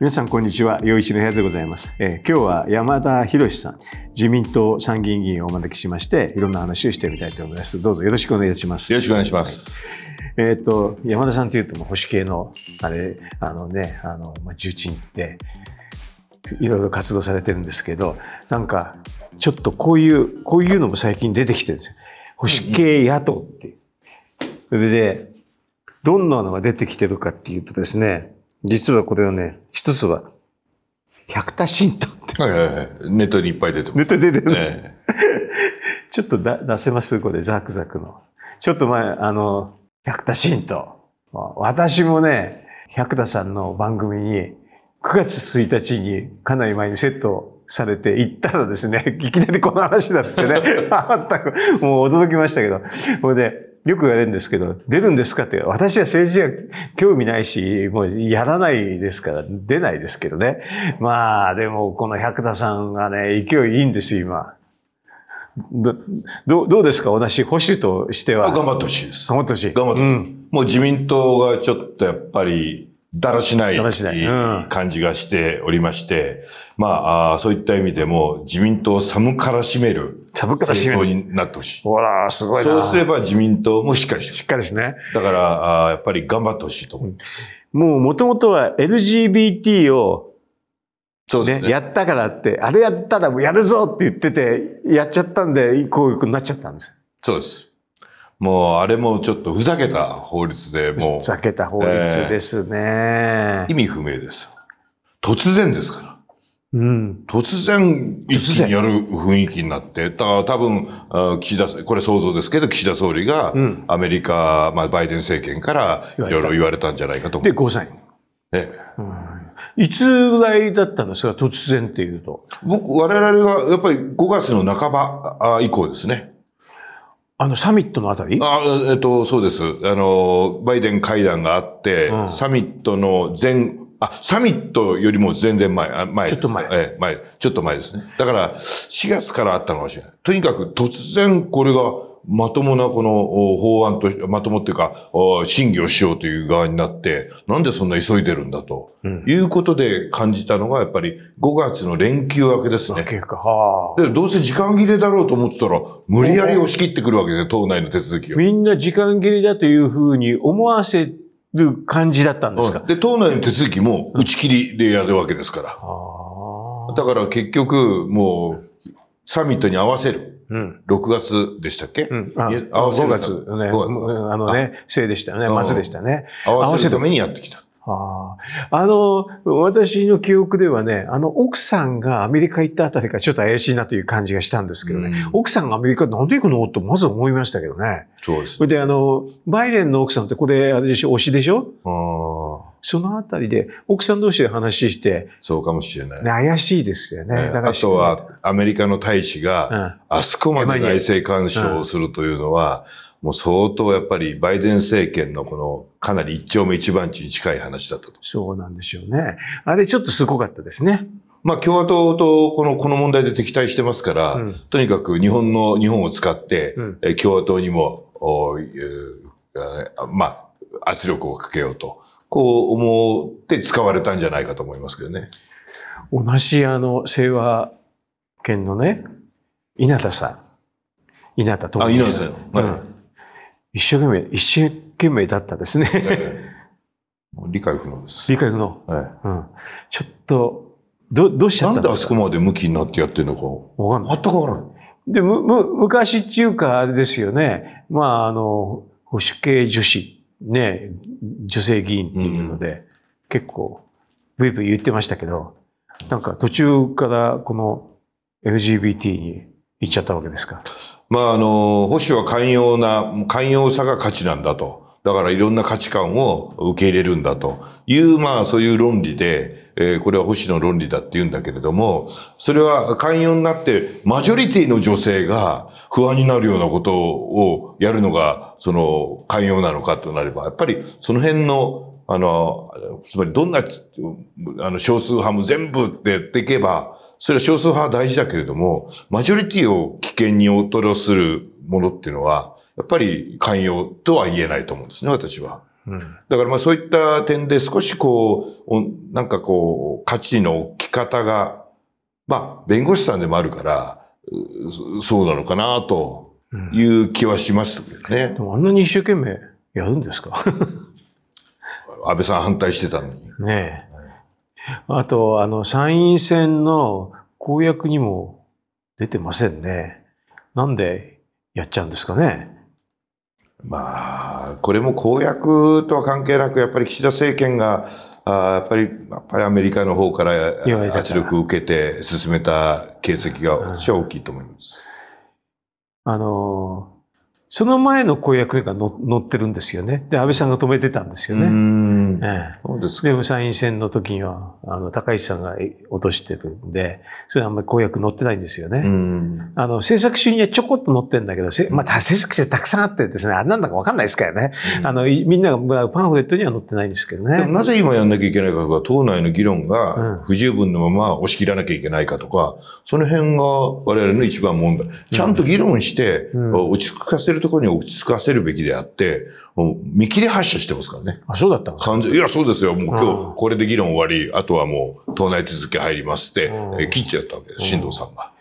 皆さん、こんにちは。洋一の部屋でございます。えー、今日は山田博さん、自民党参議院議員をお招きしまして、いろんな話をしてみたいと思います。どうぞよろしくお願いします。よろしくお願いします。はい、えっ、ー、と、山田さんというと、保守系の、あれ、あのね、あの、まあ、重鎮って、いろいろ活動されてるんですけど、なんか、ちょっとこういう、こういうのも最近出てきてるんですよ。保守系野党って。それで、どんなのが出てきてるかっていうとですね、実はこれはね、一つは、百田新党って。はいはいはい。ネットにいっぱい出てます。ネットに出てる、ね。ちょっとだ出せますこれ、ザクザクの。ちょっと前、あの、百田新党。私もね、百田さんの番組に、9月1日にかなり前にセットされて行ったらですね、いきなりこの話だってね、あった、もう驚きましたけど。ほれで、よく言われるんですけど、出るんですかって、私は政治は興味ないし、もうやらないですから、出ないですけどね。まあ、でも、この百田さんがね、勢いいいんです今。ど、どどうですか私、保守としては。頑張ってほしいです。頑張ってほしい。頑張ってほしい、うん。もう自民党がちょっとやっぱり、だらしない感じがしておりまして、まああ、そういった意味でも自民党を寒からしめる政党になってほしい。ほら、すごいな。そうすれば自民党もしっかりしてしっかりですね。だから、あやっぱり頑張ってほしいと思います。もう元々は LGBT をそうですね、ね、やったからって、あれやったらもうやるぞって言ってて、やっちゃったんで、こうなっちゃったんです。そうです。もうあれもちょっとふざけた法律で、もう。ふざけた法律ですね、えー、意味不明です。突然ですから。うん、突然、一気にやる雰囲気になって、た多分、岸田、これ想像ですけど、岸田総理が、アメリカ、うん、まあ、バイデン政権からいろいろ言われたんじゃないかと思う。で、5歳。ええ、うん。いつぐらいだったんですか、突然っていうと。僕、我々は、やっぱり5月の半ば以降ですね。あの、サミットのあたりあえっと、そうです。あの、バイデン会談があって、うん、サミットの前、あ、サミットよりも全然前、あ前、ね、ちょっと前。ええ、前、ちょっと前ですね。だから、4月からあったのかもしれない。とにかく突然これが、まともなこの法案と、まともっていうか、審議をしようという側になって、なんでそんな急いでるんだと、うん、いうことで感じたのが、やっぱり5月の連休明けですね。明けか。で、どうせ時間切れだろうと思ってたら、無理やり押し切ってくるわけですよ、党内の手続きを。みんな時間切れだというふうに思わせる感じだったんですか、うん、で、党内の手続きも打ち切りでやるわけですから。うん、だから結局、もう、サミットに合わせる。うん、6月でしたっけ、うん、あ合5月ね、あのね、生でしたね、末でしたね。合わせるためにやってきた。ああの、私の記憶ではね、あの、奥さんがアメリカ行ったあたりからちょっと怪しいなという感じがしたんですけどね。うん、奥さんがアメリカなんで行くのとまず思いましたけどね。そうです、ね。で、あの、バイデンの奥さんってこれ、あれでしょ、推しでしょああ。そのあたりで、奥さん同士で話して。そうかもしれない。怪しいですよね。だからあとは、アメリカの大使が、あそこまで内政干渉をするというのは、もう相当やっぱりバイデン政権のこのかなり一丁目一番地に近い話だったと。そうなんですよね。あれちょっとすごかったですね。まあ共和党とこの、この問題で敵対してますから、うん、とにかく日本の、日本を使って、共和党にも、まあ、圧力をかけようと。こう思って使われたんじゃないかと思いますけどね。同じあの、清和県のね、稲田さん。稲田智美さん。あ、稲田さん。はい、うん。一生懸命、一生懸命だったですね。理解不能です。理解不能。はい。うん。ちょっと、ど、どうしちゃったんですかなんであそこまで向きになってやってるのか。わかんない。全くわからない。で、む、む、昔っていうか、あれですよね。まあ、あの、保守系女子、ね、女性議員っていうので、結構、ブイブイ言ってましたけど、なんか途中からこの LGBT に行っちゃったわけですか。まあ、あの、保守は寛容な、寛容さが価値なんだと。だからいろんな価値観を受け入れるんだという、まあそういう論理で、えー、これは保守の論理だって言うんだけれども、それは寛容になってマジョリティの女性が不安になるようなことをやるのが、その寛容なのかとなれば、やっぱりその辺のあの、つまりどんな、あの、少数派も全部ってやっていけば、それは少数派は大事だけれども、マジョリティを危険に劣らするものっていうのは、やっぱり寛容とは言えないと思うんですね、私は。だからまあそういった点で少しこう、なんかこう、価値の置き方が、まあ弁護士さんでもあるから、そうなのかなという気はしますけどね、うん。でもあんなに一生懸命やるんですか安倍さん反対してたのに。ねえ。あと、あの、参院選の公約にも出てませんね。なんでやっちゃうんですかね。まあ、これも公約とは関係なく、やっぱり岸田政権が、あやっぱり、やっぱりアメリカの方から圧力を受けて進めた形跡が、私は大きいと思います。あの、その前の公約が載ってるんですよね。で、安倍さんが止めてたんですよね。うん。ええ、そうですでも参院選の時には、あの、高市さんが落としてるんで、それあんまり公約載ってないんですよね。うん。あの、政策集にはちょこっと載ってんだけど、まあ、政策集たくさんあってですね、あれなんだかわかんないですからね。うん、あの、みんながパンフレットには載ってないんですけどね。なぜ今やんなきゃいけないかか、党内の議論が不十分のまま押し切らなきゃいけないかとか、その辺が我々の一番問題。ちゃんと議論して、落ち着かせるるところに落ち着かせるべきであって、もう見切り発車してますからね。あ、そうだった完全いや、そうですよ。もう今日、これで議論終わり、あとはもう、党内手続き入りますって、切っちゃったわけです、新藤さんが。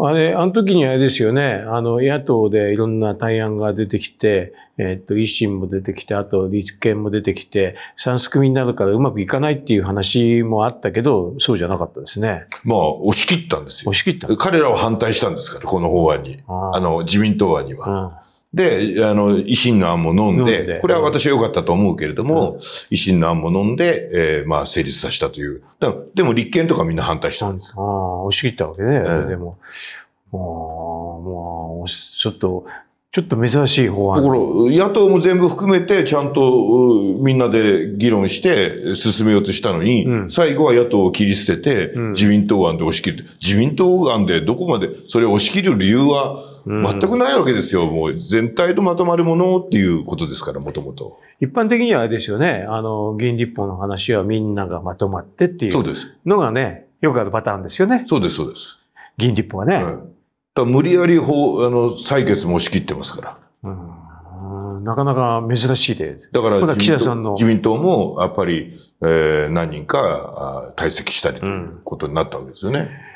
あれ、あの時にあれですよね、あの、野党でいろんな対案が出てきて、えっ、と、維新も出てきて、あと立憲も出てきて、三すくみになるからうまくいかないっていう話もあったけど、そうじゃなかったですね。まあ、押し切ったんですよ。押し切った。彼らは反対したんですから、この法案に。あの、自民党案には。うんで、あの、維新の案も飲んで、んでこれは私は良かったと思うけれども、うん、維新の案も飲んで、えー、まあ、成立させたという。でも立憲とかみんな反対したんです。ああ、押し切ったわけね。うん、でも、もう、もう、ちょっと、ちょっと珍しい法案。ところ、野党も全部含めて、ちゃんとみんなで議論して進めようとしたのに、うん、最後は野党を切り捨てて、うん、自民党案で押し切る。自民党案でどこまで、それを押し切る理由は全くないわけですよ。うん、もう全体とまとまるものっていうことですから、もともと。一般的にはあれですよね。あの、議員立法の話はみんながまとまってっていうのがね、よくあるパターンですよね。そうです、そうです。議員立法はね。はいだ無理やり法あの採決もし切ってますから。なかなか珍しいで。だから自民党自民党もやっぱり、えー、何人か退席したりということになったわけですよね。うん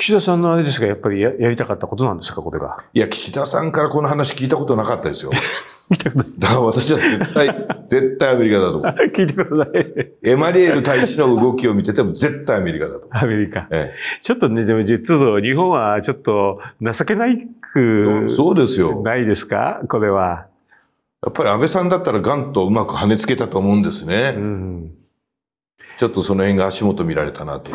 岸田さんのあれですが、やっぱりややりたかったことなんですか、これが。いや、岸田さんからこの話聞いたことなかったですよ。だから私は絶対、絶対アメリカだと思う。聞いたことない。エマリエル大使の動きを見てても絶対アメリカだとアメリカ。ええ、ちょっとね、でも実は日本はちょっと情けないく、そうですよ。ないですかこれは。やっぱり安倍さんだったらガンとうまく跳ねつけたと思うんですね。うん、ちょっとその辺が足元見られたなと。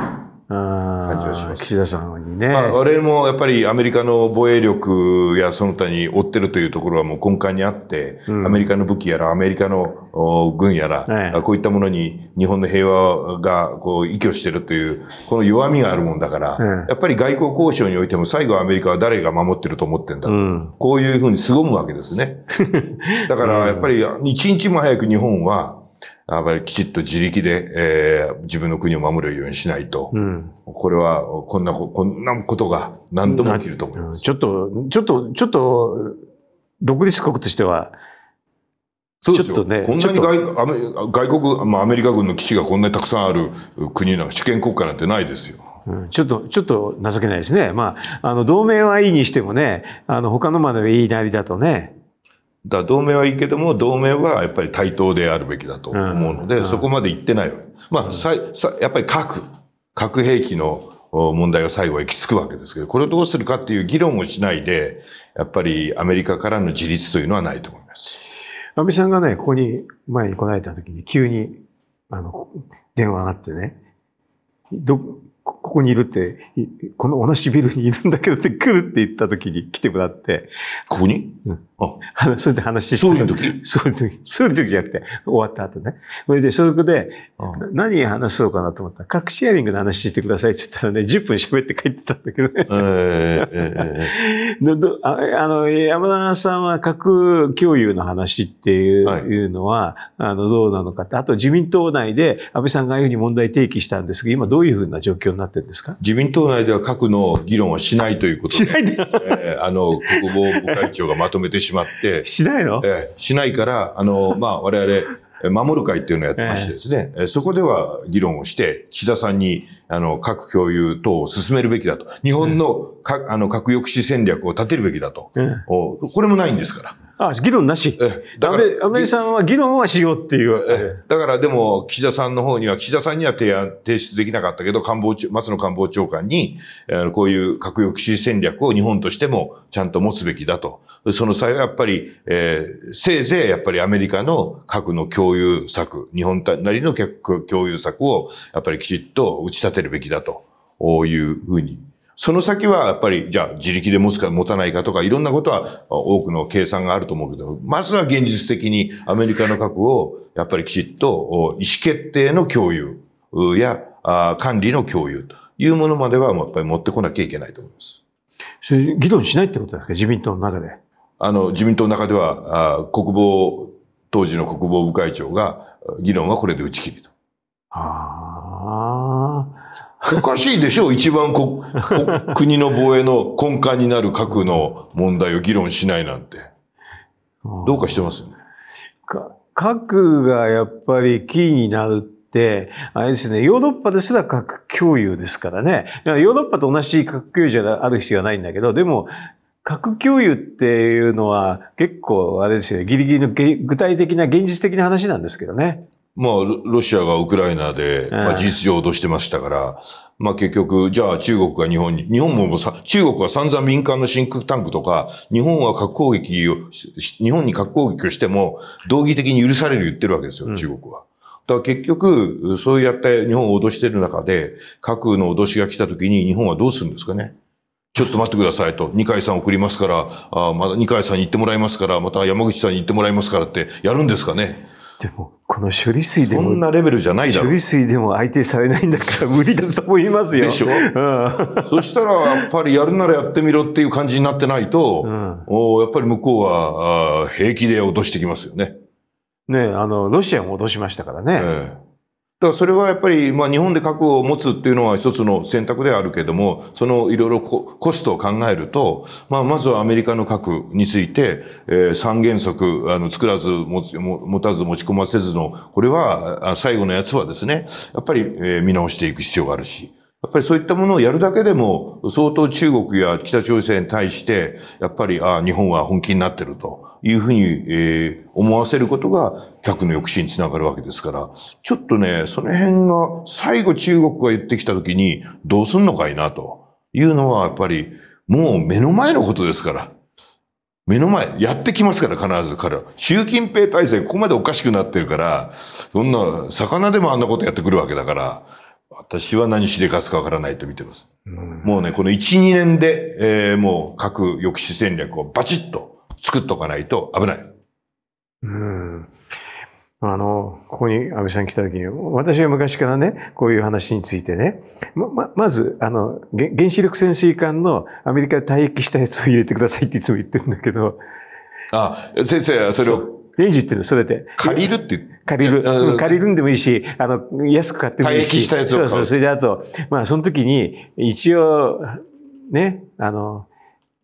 感じがします。岸田さんにね。まあ、我々もやっぱりアメリカの防衛力やその他に追ってるというところはもう根幹にあって、うん、アメリカの武器やら、アメリカの軍やら、えこういったものに日本の平和がこう依拠してるという、この弱みがあるもんだから、やっぱり外交交渉においても最後はアメリカは誰が守ってると思ってんだ、うん、こういうふうに凄むわけですね。だからやっぱり一日も早く日本は、やっぱりきちっと自力で、えー、自分の国を守るようにしないと、うん、これは、こんなこ、こんなことが何度も起きると思います。ちょっと、ちょっと、ちょっと、独立国としては、そうですよ。ね、こんなに外外国、まあ、アメリカ軍の基地がこんなにたくさんある国な主権国家なんてないですよ。うん、ちょっと、ちょっと情けないですね。まあ、あの、同盟はいいにしてもね、あの、他のまではいいなりだとね。だ同盟はいいけども、同盟はやっぱり対等であるべきだと思うので、そこまで行ってないわけ。まあ、ささやっぱり核、核兵器の問題が最後行き着くわけですけど、これをどうするかっていう議論をしないで、やっぱりアメリカからの自立というのはないと思います。安倍さんがね、ここに前に来られた時に急に、あの、電話があってね、ど、ここにいるって、この同じビルにいるんだけどって来るって言った時に来てもらって。ここに、うんあそれで話して。総理の時総理の時。総理の時じゃなくて、終わった後ね。それで、そこで、何話そうかなと思ったら、核シェアリングの話してくださいって言ったらね、10分喋って帰ってたんだけどね。えー、あの、山田さんは核共有の話っていうはいのは、あの、どうなのかて、あと、自民党内で安倍さんがああいうふうに問題提起したんですが、今どういうふうな状況になってるんですか自民党内では核の議論はしないということで。しないで、えー、あの、国防部会長がまとめてしまって。しないの、えー、しないから、あの、まあ、我々、守る会っていうのをやってましてですね、えー、そこでは議論をして、岸田さんに、あの、核共有等を進めるべきだと。日本の、あの核抑止戦略を立てるべきだと、これもないんですから。あ、議論なし。えだから安倍さんは議論はしようっていう。え、だからでも、岸田さんの方には、岸田さんには提案、提出できなかったけど、官房長、松野官房長官に、こういう核抑止戦略を日本としてもちゃんと持つべきだと。その際はやっぱり、えー、せいぜいやっぱりアメリカの核の共有策、日本なりの共有策を、やっぱりきちっと打ち立てるべきだと。こういうふうにその先はやっぱり、じゃあ自力で持つか持たないかとか、いろんなことは多くの計算があると思うけど、まずは現実的にアメリカの核を、やっぱりきちっと意思決定の共有や管理の共有というものまでは、やっぱり持ってこなきゃいけないと思います。それ議論しないってことですか自民党の中で。あの、自民党の中では、あ国防、当時の国防部会長が、議論はこれで打ち切りと。ああ。おかしいでしょ一番こ国の防衛の根幹になる核の問題を議論しないなんて。どうかしてますよね。核がやっぱりキーになるって、あれですね、ヨーロッパですら核共有ですからね。だからヨーロッパと同じ核共有じゃある必要はないんだけど、でも、核共有っていうのは結構あれですよね、ギリギリの具体的な現実的な話なんですけどね。まあ、ロシアがウクライナで、まあ、事実上脅してましたから、まあ結局、じゃあ中国が日本に、日本もさ、中国は散々民間のシンクタンクとか、日本は核攻撃を、日本に核攻撃をしても、道義的に許される言ってるわけですよ、中国は。うんだから結局、そうやって日本を脅してる中で、核の脅しが来た時に日本はどうするんですかねちょっと待ってくださいと、二階さん送りますから、あまだ二階さんに行ってもらいますから、また山口さんに行ってもらいますからってやるんですかねでも、この処理水でも。そんなレベルじゃないだろ。処理水でも相手されないんだから無理だと思いますよ。でしょ、うん、そしたら、やっぱりやるならやってみろっていう感じになってないと、うん、おやっぱり向こうはあ平気で落としてきますよね。ねあの、ロシアも落としましたからね。ええだからそれはやっぱり、まあ、日本で核を持つっていうのは一つの選択ではあるけども、そのいろいろコストを考えると、まあ、まずはアメリカの核について、えー、三原則、あの、作らず持つ、持たず持ち込ませずの、これは、最後のやつはですね、やっぱり、えー、見直していく必要があるし、やっぱりそういったものをやるだけでも、相当中国や北朝鮮に対して、やっぱり、ああ、日本は本気になってると。いうふうに、えー、思わせることが客の抑止につながるわけですから、ちょっとね、その辺が最後中国が言ってきたときにどうすんのかいなというのはやっぱりもう目の前のことですから。目の前、やってきますから、必ず彼は。習近平体制、ここまでおかしくなってるから、そんな、魚でもあんなことやってくるわけだから、私は何しでかすかわからないと見てます。うもうね、この1、2年で、えー、もう核抑止戦略をバチッと作っとかないと危ない。うん。あの、ここに安倍さん来た時に、私は昔からね、こういう話についてね、ま、まず、あの、原子力潜水艦のアメリカで退役したやつを入れてくださいっていつも言ってるんだけど。あ、先生はそれを。レンジっていうの、それで。借りるって借りる、借りるんでもいいし、あの、安く買ってもいいし。退役したやつをそうそう、それであと、まあ、その時に、一応、ね、あの、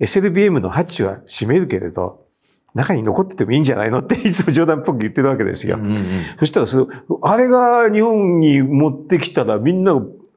SLBM のハッチは閉めるけれど、中に残っててもいいんじゃないのっていつも冗談っぽく言ってるわけですよ。うんうん、そしたらそ、あれが日本に持ってきたらみんな、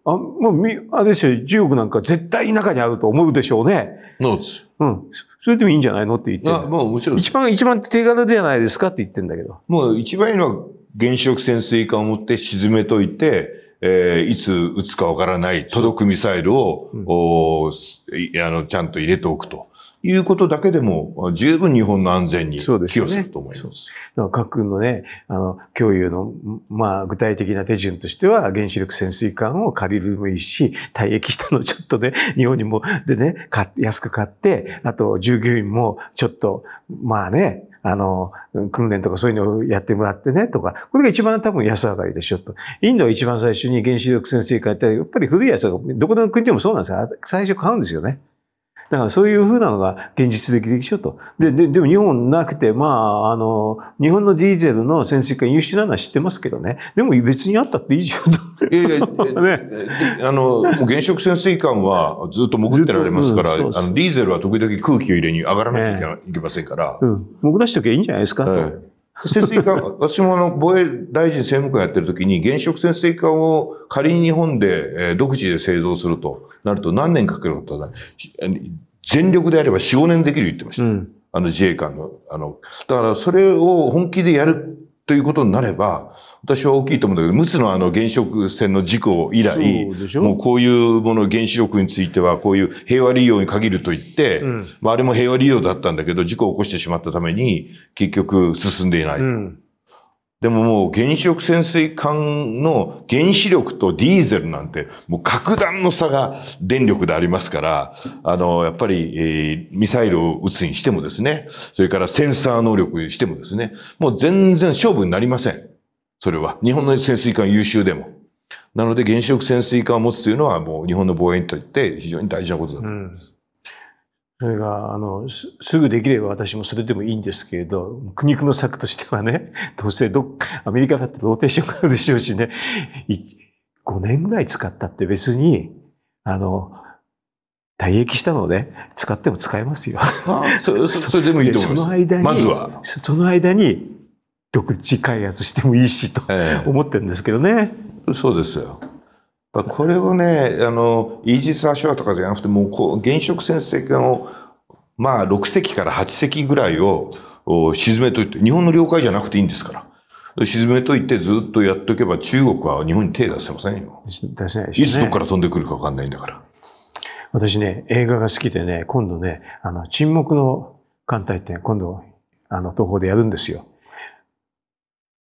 あ、もうみ、あれですよ、中国なんか絶対中にあると思うでしょうね。そうです。うん。それでもいいんじゃないのって言ってあ、もうもちろん。一番、一番手軽じゃないですかって言ってんだけど。もう一番いいのは原子力潜水艦を持って沈めといて、えー、いつ撃つかわからない届くミサイルを、うん、おあのちゃんと入れておくと。いうことだけでも、十分日本の安全に寄与すると思います。そうですね、核のね、あの、共有の、まあ、具体的な手順としては、原子力潜水艦を借りるもいいし、退役したのちょっとね、日本にも、でね、安く買って、あと、従業員も、ちょっと、まあね、あの、訓練とかそういうのをやってもらってね、とか、これが一番多分安上がりでしょ、と。インドは一番最初に原子力潜水艦やったら、やっぱり古いやつが、どこの国でもそうなんですよ。最初買うんですよね。だからそういうふうなのが現実的でしょと。で、で、でも日本なくて、まあ、あの、日本のディーゼルの潜水艦輸出なのは知ってますけどね。でも別にあったっていいじゃんと。いやいや、ね、あの、原力潜水艦はずっと潜ってられますから、うん、あのディーゼルは時々空気を入れに上がらなきゃいけませんから。うん。潜らしときゃいいんじゃないですか。はい潜水艦、私もあの、防衛大臣政務官やってる時に、原子力潜水艦を仮に日本で、えー、独自で製造するとなると何年かけること全力であれば4、5年できる言ってました。うん、あの自衛官の、あの、だからそれを本気でやるということになれば、私は大きいと思うんだけど、陸奥のあの原子力船の事故以来、うもうこういうもの原子力については、こういう平和利用に限ると言って、うん、まあ、あれも平和利用だったんだけど、事故を起こしてしまったために、結局進んでいない。うんでももう原子力潜水艦の原子力とディーゼルなんて、もう格段の差が電力でありますから、あの、やっぱり、えー、ミサイルを撃つにしてもですね、それからセンサー能力にしてもですね、もう全然勝負になりません。それは。日本の潜水艦優秀でも。なので原子力潜水艦を持つというのはもう日本の防衛にとって非常に大事なことだと思います。うんそれが、あの、すぐできれば私もそれでもいいんですけれど、苦肉の策としてはね、どうせどアメリカだってローテーションがあるでしょうしね、5年ぐらい使ったって別に、あの、退役したので、使っても使えますよ。あそそれでもいいと思います。その間に、まずは。その間に、独自開発してもいいしと思ってるんですけどね。えそうですよ。これをね、あの、イージス・アショアとかじゃなくて、もうこう、現職水艦を、まあ、6隻から8隻ぐらいを沈めといて、日本の領海じゃなくていいんですから。沈めといてずっとやっておけば中国は日本に手出せませんよ。出せないです、ね、いつどこから飛んでくるかわかんないんだから。私ね、映画が好きでね、今度ね、あの、沈黙の艦隊って今度、あの、東方でやるんですよ。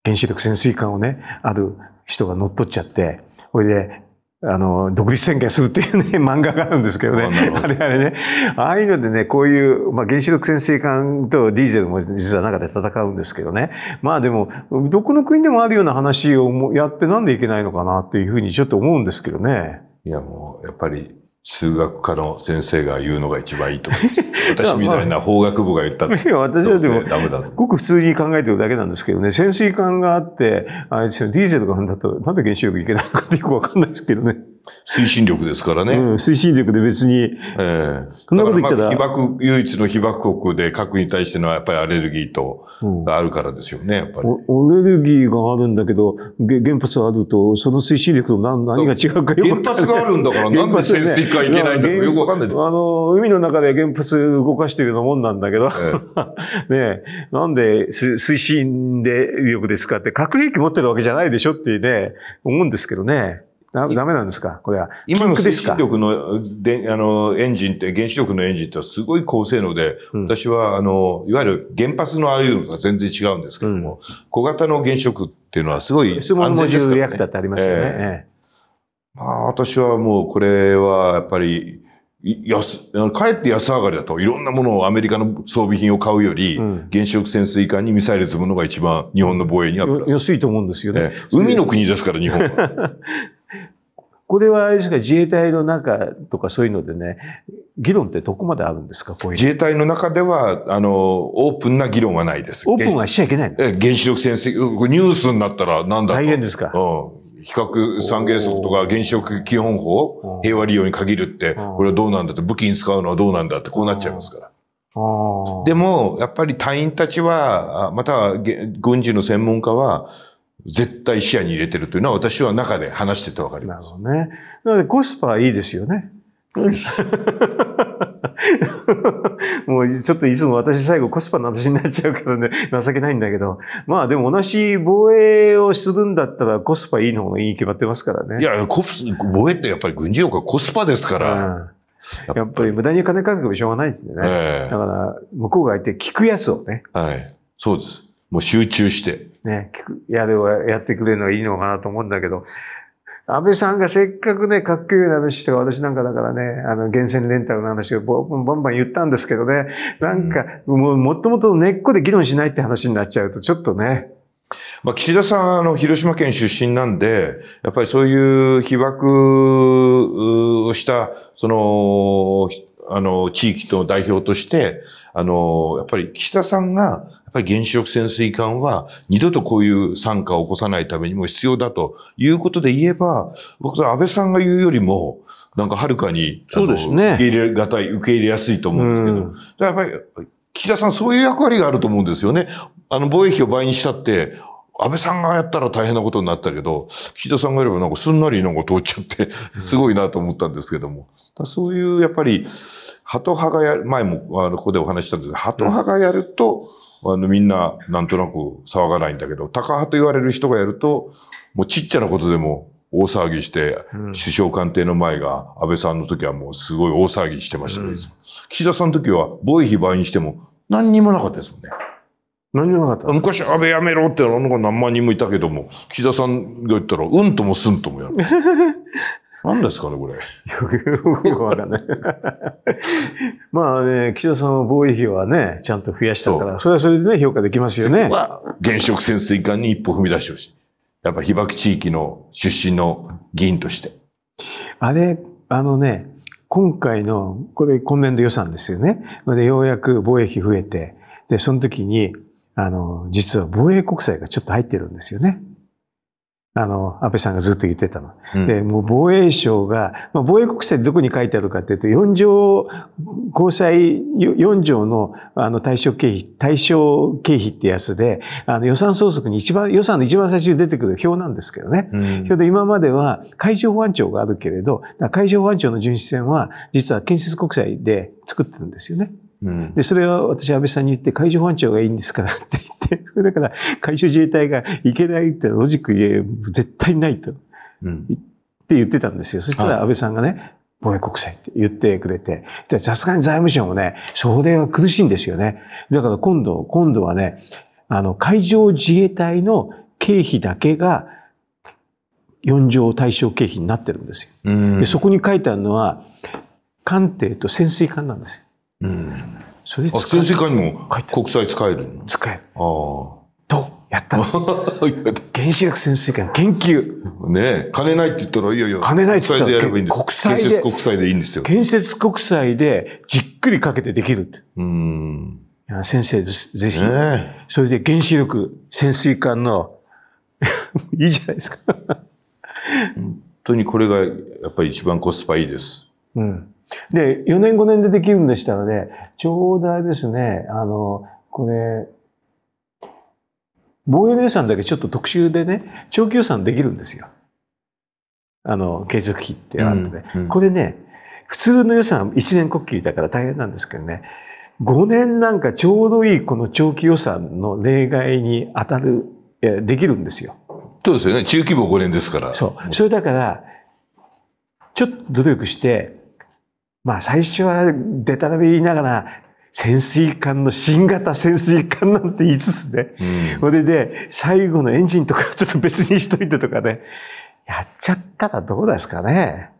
原子力潜水艦をね、ある人が乗っ取っちゃって、ほいで、あの、独立宣言するっていうね、漫画があるんですけどね。あれあれね。ああいうのでね、こういう、まあ、原子力潜水艦とディーゼルも実は中で戦うんですけどね。まあでも、どこの国でもあるような話をやってなんでいけないのかなっていうふうにちょっと思うんですけどね。いやもう、やっぱり数学科の先生が言うのが一番いいと思 私みたいな法学部が言ったっていや、私はでも、ダメだごく普通に考えてるだけなんですけどね、潜水艦があって、あれですよ、DJ とかなんだと、なんで原子力いけないのかってよくわかんないですけどね。推進力ですからね。うん、推進力で別に。ええー、そんなこと言ったら。被爆、唯一の被爆国で核に対してのやっぱりアレルギーと、があるからですよね、やっぱり、うアレルギーがあるんだけど、原発あると、その推進力と何何が違うかよく原発があるんだから、なんで潜水くいけないんだよくわかんない。あの、海の中で原発動かしてるようなもんなんだけど、ねなんで推進で力ですかって、核兵器持ってるわけじゃないでしょってね、思うんですけどね。ダメなんですかこれは。今の推進力のであのエンジンって、原子力のエンジンってすごい高性能で、うん、私は、あの、いわゆる原発のあり得うのとは全然違うんですけども、うん、小型の原子力っていうのはすごい安全ですから、ね。質問のリアクターってありますよね。えーまあ、私はもうこれはやっぱり、安、かえって安上がりだと、いろんなものをアメリカの装備品を買うより、うん、原子力潜水艦にミサイル積むのが一番日本の防衛にはプラス。安いと思うんですよね。ね海の国ですから、日本は。これはあれですか、自衛隊の中とかそういうのでね、議論ってどこまであるんですか、こういう。自衛隊の中では、あの、オープンな議論はないです。オープンはしちゃいけないえ、原子力潜水、ニュースになったらなんだ大変ですか。うん。比較三原則とか原子力基本法、平和利用に限るって、これはどうなんだって、武器に使うのはどうなんだって、こうなっちゃいますから。でも、やっぱり隊員たちは、または軍事の専門家は、絶対視野に入れてるというのは私は中で話しててわかります。なるほどね。なのでコスパはいいですよね。もうちょっといつも私最後コスパの私になっちゃうからね、情けないんだけど。まあでも同じ防衛をするんだったらコスパいいの方がいいに決まってますからね。いや、コス、防衛ってやっぱり軍事力はコスパですから。うん、やっぱり無駄に金かけてもしょうがないですね。えー、だから、向こうがいて聞くやつをね。はい。そうです。もう集中して。ね、聞く。や、れもやってくれるのがいいのかなと思うんだけど。安倍さんがせっかくね、かっこいい話とか、私なんかだからね、あの、源泉レンタルの話をバンバン言ったんですけどね、なんか、もう、もともと根っこで議論しないって話になっちゃうと、ちょっとね。まあ、岸田さん、あの、広島県出身なんで、やっぱりそういう被爆をした、その、あの、地域の代表として、あの、やっぱり岸田さんが、やっぱり原子力潜水艦は二度とこういう参加を起こさないためにも必要だということで言えば、僕は安倍さんが言うよりも、なんかはるかに、そうですね。受け入れがたい、受け入れやすいと思うんですけど、やっぱり、岸田さんそういう役割があると思うんですよね。あの、防衛費を倍にしたって、安倍さんがやったら大変なことになったけど、岸田さんがやればなんかすんなりなんか通っちゃってすごいなと思ったんですけども。そういう、やっぱり、鳩派がやる、前もあのここでお話したんですど、鳩派がやると、あのみんななんとなく騒がないんだけど、鷹派と言われる人がやると、もうちっちゃなことでも大騒ぎして、首相官邸の前が安倍さんの時はもうすごい大騒ぎしてましたね、うん、岸田さんの時は防衛費倍にしても何にもなかったですもんね。何もなかった。昔、安倍やめろってあの子何万人もいたけども、岸田さんが言ったら、うんともすんともやる。何ですかね、これ。よく、よくわからない。まあね、岸田さんは防衛費はね、ちゃんと増やしたから、それはそれでね、評価できますよね。は、現職潜水艦に一歩踏み出してほしい。やっぱ被爆地域の出身の議員として。あれ、あのね、今回の、これ今年度予算ですよね。で、ようやく防衛費増えて、で、その時に、あの、実は防衛国債がちょっと入ってるんですよね。あの、安倍さんがずっと言ってたの。うん、で、もう防衛省が、まあ、防衛国債どこに書いてあるかっていうと、4条、交際4条のあの対象経費、対象経費ってやつで、あの予算総則に一番、予算の一番最初に出てくる表なんですけどね。うん、表で今までは海上保安庁があるけれど、海上保安庁の巡視船は実は建設国債で作ってるんですよね。で、それは私、安倍さんに言って、海上保安庁がいいんですからって言って、それだから、海上自衛隊がいけないってロジック言え、絶対ないと、うん、って言ってたんですよ。そしたら安倍さんがね、はい防衛国債って言ってくれて。さすがに財務省もね、それは苦しいんですよね。だから今度、今度はね、あの、海上自衛隊の経費だけが、4条対象経費になってるんですよ。そこに書いてあるのは、艦艇と潜水艦なんですよ。うん。それで使う。世界にも国際使える使える。ああ。と、やったの。原子力潜水艦研究。ねえ、金ないって言ったら、いやいや、金ないって言ったら、国際でやればいいんです国際で。建設国際でいいんですよ。建設国際でじっくりかけてできるって。うん。いや先生、ぜひ、ね。それで原子力潜水艦の いいじゃないですか本当にこれがやっぱり一番コスパいいです。うん。で、4年5年でできるんでしたらね、ちょうどあれですね、あの、これ、防衛の予算だけちょっと特殊でね、長期予算できるんですよ。あの、継続費ってあってね、うんうん。これね、普通の予算1年こっきりだから大変なんですけどね、5年なんかちょうどいいこの長期予算の例外に当たる、できるんですよ。そうですよね。中規模5年ですから。そう。それだから、ちょっと努力して、まあ最初はデタラメ言いながら、潜水艦の新型潜水艦なんて言いつつね、うん、れで最後のエンジンとかちょっと別にしといてとかね、やっちゃったらどうですかね。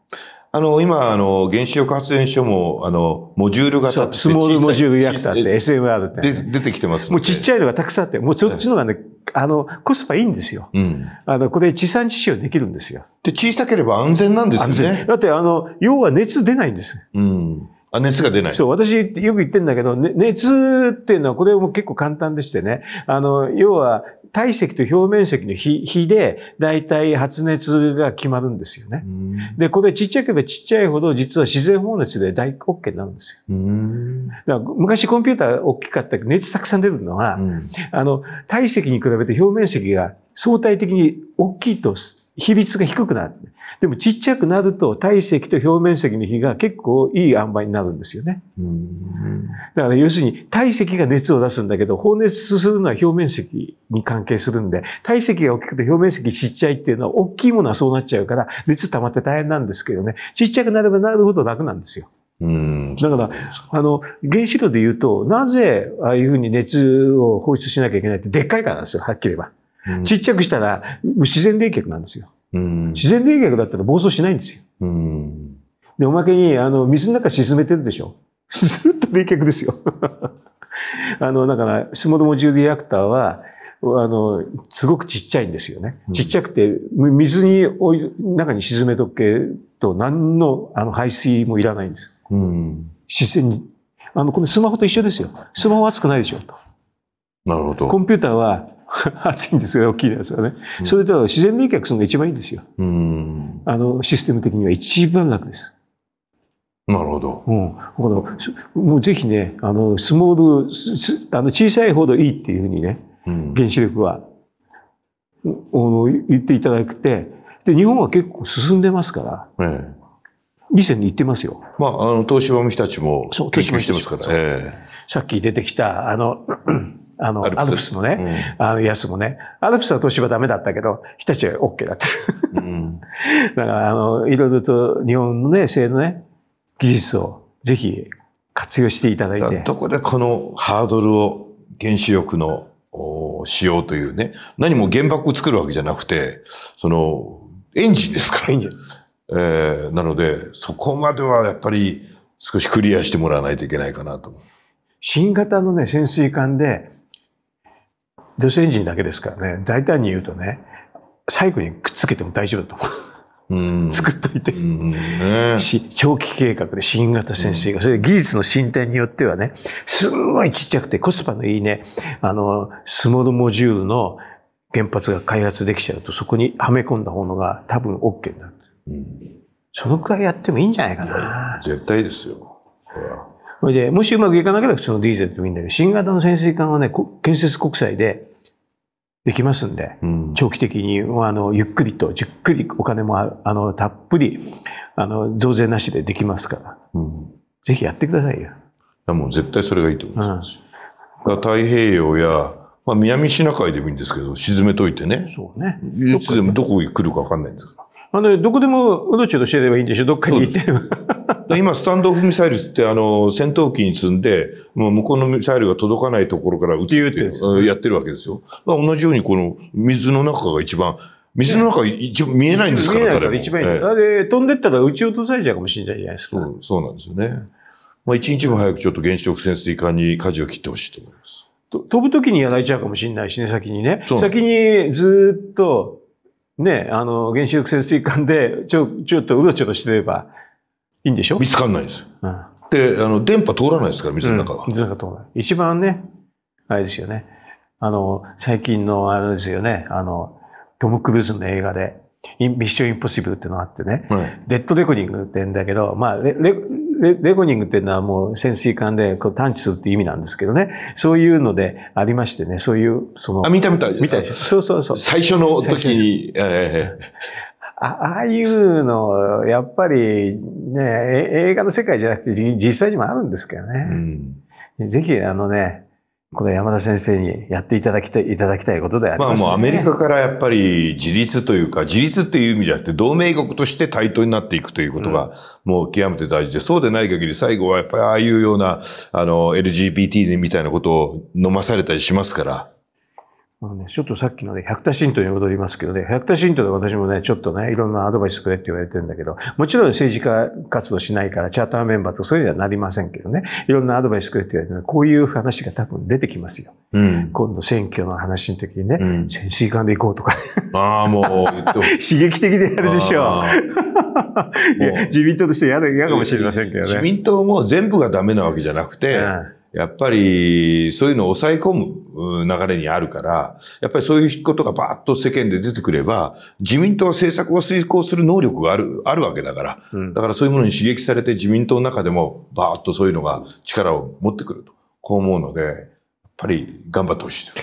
あの、今、あの、原子力発電所も、あの、モジュール型って。スモールモジュールリアクターって SMR って。出てきてますもうちっちゃいのがたくさんあって、もうそっちのがね、あの、コスパいいんですよ。うん、あの、これ地産地消できるんですよ。で、小さければ安全なんですよね。だって、あの、要は熱出ないんです。うん。あ、熱が出ない。そう、私よく言ってんだけど、ね、熱っていうのはこれも結構簡単でしてね。あの、要は体積と表面積の比比で、だいたい発熱が決まるんですよね。で、これちっちゃければちっちゃいほど、実は自然放熱で大 OK になるんですよ。昔コンピューター大きかったけど、熱たくさん出るのは、あの、体積に比べて表面積が相対的に大きいと比率が低くなる。でもちっちゃくなると体積と表面積の比が結構いい塩梅になるんですよね。だから要するに体積が熱を出すんだけど、放熱するのは表面積に関係するんで、体積が大きくて表面積ちっちゃいっていうのは大きいものはそうなっちゃうから、熱溜まって大変なんですけどね、ちっちゃくなればなるほど楽なんですよ。だから、あの、原子炉で言うと、なぜああいうふうに熱を放出しなきゃいけないって、でっかいからなんですよ、はっきり言えば。ちっちゃくしたら自然冷却なんですよ。うん、自然冷却だったら暴走しないんですよ。うん、で、おまけに、あの、水の中沈めてるでしょ。ずっと冷却ですよ。あの、だから、スモュー重リアクターは、あの、すごくちっちゃいんですよね。ちっちゃくて、水にお中に沈めとけと、何の、あの、排水もいらないんです。うん、自然に。あの、このスマホと一緒ですよ。スマホ熱くないでしょ、と。なるほど。コンピューターは暑 いんですが、大きいですよね。それとは自然冷却するのが一番いいんですよ。うん、あの、システム的には一番楽です。なるほど。うん。だから、もうぜひね、あの、スモール、あの、小さいほどいいっていうふうにね、うん、原子力は、あの、言っていただくて、で、日本は結構進んでますから、ええ以前に言ってますよ。まあ、あの、東芝の人たちも、そう、研究してますから。ええ、さっき出てきた、あの、あの、アルプスのね、うん、あの、やつもね、アルプスは東芝ダメだったけど、日立は OK だった。うん、だから、あの、いろいろと日本のね、製のね、技術をぜひ活用していただいて。どこでこのハードルを原子力の使用というね、何も原爆を作るわけじゃなくて、その、エンジンですから。エンジン。えー、なので、そこまではやっぱり少しクリアしてもらわないといけないかなと思う。新型のね、潜水艦で女性ンだけですからね、大胆に言うとね、最後にくっつけても大丈夫だと思う。うん、作っといて、うんね、長期計画で新型潜水が、それ技術の進展によってはね、すんごいちっちゃくてコスパのいいね、あの、スモールモジュールの原発が開発できちゃうと、そこにはめ込んだものが多分 OK になる。うん、そのくらいやってもいいんじゃないかな。絶対ですよ。ほらそれで、もしうまくいかなければそのディーゼルでもいいんだけど、新型の潜水艦はね、建設国債でできますんで、うん、長期的に、あの、ゆっくりと、じっくりお金も、あの、たっぷり、あの、増税なしでできますから、うん、ぜひやってくださいよ。いやもう絶対それがいいと思います。うん、太平洋やまあ、南シナ海でもいいんですけど、沈めといてね。そうね。いつでもどこに来るかわかんないんですから。なので、どこでもうどちうどしてればいいんでしょどっかに行って。今、スタンドオフミサイルってあの、戦闘機に積んで、もう向こうのミサイルが届かないところから撃つっていうやってるわけですよ。まあ、同じようにこの水の中が一番、水の中一応見えないんですから、見えないから一番いい。ええ、飛んでったら撃ち落とされちゃうかもしれないじゃないですか。そうそうなんですよね。まあ、一日も早くちょっと原子力潜水艦に舵を切ってほしいと思います。飛ぶ時にやられちゃうかもしれないしね、先にね。先にずっと、ね、あの、原子力潜水艦で、ちょ、ちょっとうろちょろしてれば、いいんでしょ見つかんないです。うん。で、あの、電波通らないですから、水の中は。水の中通らない。一番ね、あれですよね。あの、最近の、あれですよね、あの、トム・クルーズの映画で、ミッションインポッシブルっていうのがあってね、はい、デッドレコニングって言うんだけど、まあレ、レレコニングっていうのはもう潜水艦でこう探知するって意味なんですけどね、そういうのでありましてね、そういう、その。あ、見た見た。見たそうそうそう。最初の時に、ああいうの、やっぱりね、映画の世界じゃなくて実際にもあるんですけどね。うん、ぜひ、あのね、この山田先生にやっていただきたい、いただきたいことであります、ね、まあもうアメリカからやっぱり自立というか、自立っていう意味じゃなくて、同盟国として対等になっていくということが、もう極めて大事で、うん、そうでない限り最後はやっぱりああいうような、あの、LGBT みたいなことを飲まされたりしますから。あのね、ちょっとさっきのね、百田信徒に戻りますけどね、百田信徒で私もね、ちょっとね、いろんなアドバイスくれって言われてるんだけど、もちろん政治家活動しないから、チャーターメンバーとそういうのはなりませんけどね、いろんなアドバイスくれって言われて、こういう話が多分出てきますよ。うん、今度選挙の話の時にね、潜水艦で行こうとか、ね。ああ、もう。刺激的でやるでしょう。う いや自民党として嫌かもしれませんけどね。自民党も全部がダメなわけじゃなくて、うんやっぱりそういうのを抑え込む流れにあるから、やっぱりそういうことがバーッと世間で出てくれば、自民党は政策を遂行する能力がある、あるわけだから、うん、だからそういうものに刺激されて自民党の中でもバーッとそういうのが力を持ってくると、こう思うので、やっぱり頑張ってほしいす。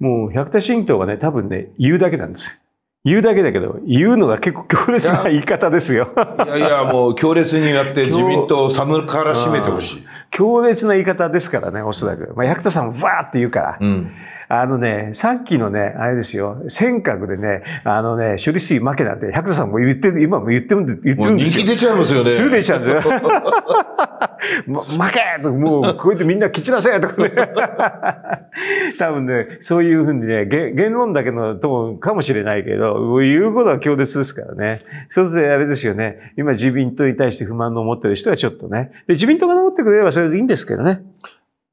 もう百田新党はね、多分ね、言うだけなんです言うだけだけど、言うのが結構強烈な言い方ですよ。いやいや、もう強烈にやって 自民党を寒からしめてほしい。強烈な言い方ですからね、おそらく。まあ、役田さんもわーって言うから。うんあのね、さっきのね、あれですよ、尖閣でね、あのね、処理水負けなんて、百田さんも言ってる、今も言ってるんで、言ってるんですよ。人気出ちゃいますよね。すぐ出ちゃうんですよ。負けともう、こうやってみんな蹴散らせとかね。多分ね、そういうふうにね、言論だけのとも、かもしれないけど、言うことは強烈ですからね。そうするとあれですよね、今自民党に対して不満の持ってる人はちょっとね。で、自民党が残ってくれればそれでいいんですけどね。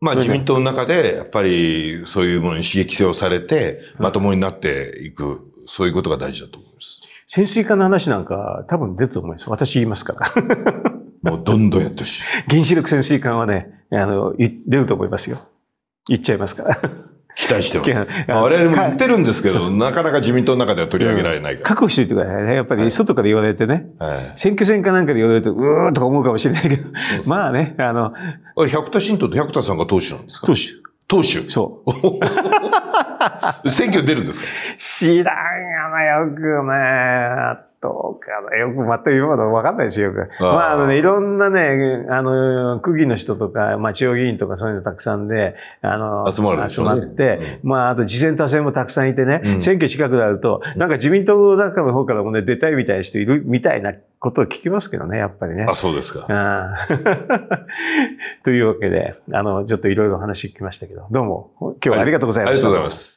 まあ自民党の中で、やっぱりそういうものに刺激性をされて、まともになっていく、そういうことが大事だと思います。潜水艦の話なんか多分出ると思います。私言いますから。もうどんどんやってほしい。原子力潜水艦はね、あの、出ると思いますよ。言っちゃいますから。期待してます。あ、我々も言ってるんですけど、なかなか自民党の中では取り上げられないから。確保しておいてくださいね。やっぱり外から言われてね。選挙戦かなんかで言われて、うーとか思うかもしれないけど。まあね、あの。あれ、百田新党と百田さんが党首なんですか党首。党首。そう。選挙出るんですか 知らんがな、よくね。どうかな。よく、また言うまだ分かんないですよ、よく。まあ、あのね、いろんなね、あの、区議の人とか、まあ、中央議員とかそういうのたくさんで、あの、集まね、集まって、うん、まあ、あと、事前多選もたくさんいてね、うん、選挙近くなると、なんか自民党の中の方からもね、出たいみたいな人いるみたいなことを聞きますけどね、やっぱりね。あ、そうですか。というわけで、あの、ちょっといろいろ話聞きましたけど、どうも、今日はありがとうございました。ありがとうございます。